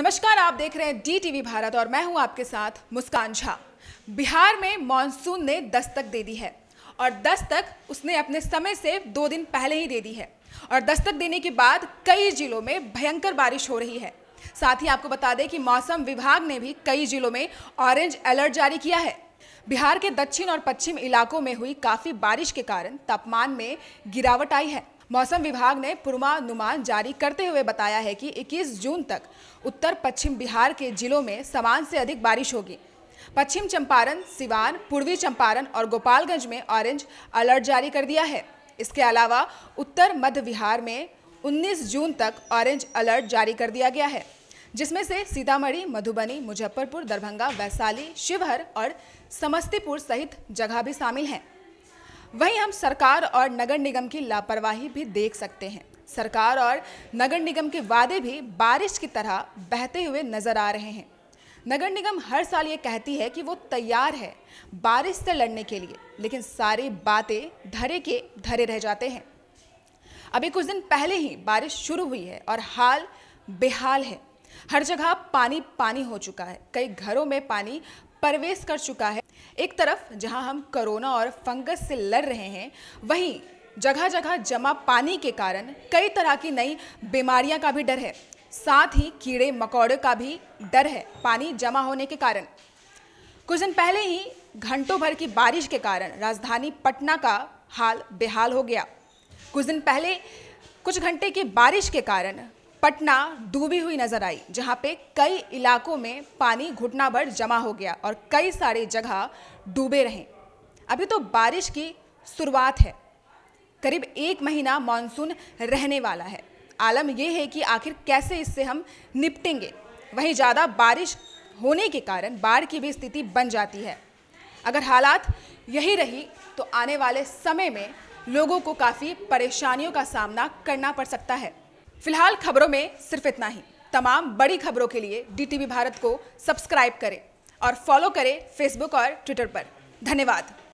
नमस्कार आप देख रहे हैं डी टीवी भारत और मैं हूं आपके साथ मुस्कान झा बिहार में मानसून ने दस्तक दे दी है और दस्तक उसने अपने समय से दो दिन पहले ही दे दी है और दस्तक देने के बाद कई जिलों में भयंकर बारिश हो रही है साथ ही आपको बता दें कि मौसम विभाग ने भी कई जिलों में ऑरेंज अलर्ट जारी किया है बिहार के दक्षिण और पश्चिम इलाकों में हुई काफ़ी बारिश के कारण तापमान में गिरावट आई है मौसम विभाग ने पूर्वानुमान जारी करते हुए बताया है कि 21 जून तक उत्तर पश्चिम बिहार के जिलों में सामान से अधिक बारिश होगी पश्चिम चंपारण सिवान पूर्वी चंपारण और गोपालगंज में ऑरेंज अलर्ट जारी कर दिया है इसके अलावा उत्तर मध्य बिहार में 19 जून तक ऑरेंज अलर्ट जारी कर दिया गया है जिसमें से सीतामढ़ी मधुबनी मुजफ्फरपुर दरभंगा वैशाली शिवहर और समस्तीपुर सहित जगह भी शामिल हैं वहीं हम सरकार और नगर निगम की लापरवाही भी देख सकते हैं सरकार और नगर निगम के वादे भी बारिश की तरह बहते हुए नजर आ रहे हैं नगर निगम हर साल ये कहती है कि वो तैयार है बारिश से लड़ने के लिए लेकिन सारी बातें धरे के धरे रह जाते हैं अभी कुछ दिन पहले ही बारिश शुरू हुई है और हाल बेहाल है हर जगह पानी पानी हो चुका है कई घरों में पानी प्रवेश कर चुका है एक तरफ जहां हम कोरोना और फंगस से लड़ रहे हैं वहीं जगह जगह जमा पानी के कारण कई तरह की नई बीमारियां का भी डर है साथ ही कीड़े मकोड़े का भी डर है पानी जमा होने के कारण कुछ दिन पहले ही घंटों भर की बारिश के कारण राजधानी पटना का हाल बेहाल हो गया कुछ दिन पहले कुछ घंटे की बारिश के कारण पटना डूबी हुई नजर आई जहां पे कई इलाकों में पानी घुटना भर जमा हो गया और कई सारे जगह डूबे रहे अभी तो बारिश की शुरुआत है करीब एक महीना मानसून रहने वाला है आलम यह है कि आखिर कैसे इससे हम निपटेंगे वहीं ज़्यादा बारिश होने के कारण बाढ़ की भी स्थिति बन जाती है अगर हालात यही रही तो आने वाले समय में लोगों को काफ़ी परेशानियों का सामना करना पड़ सकता है फिलहाल खबरों में सिर्फ इतना ही तमाम बड़ी खबरों के लिए डीटीवी भारत को सब्सक्राइब करें और फॉलो करें फेसबुक और ट्विटर पर धन्यवाद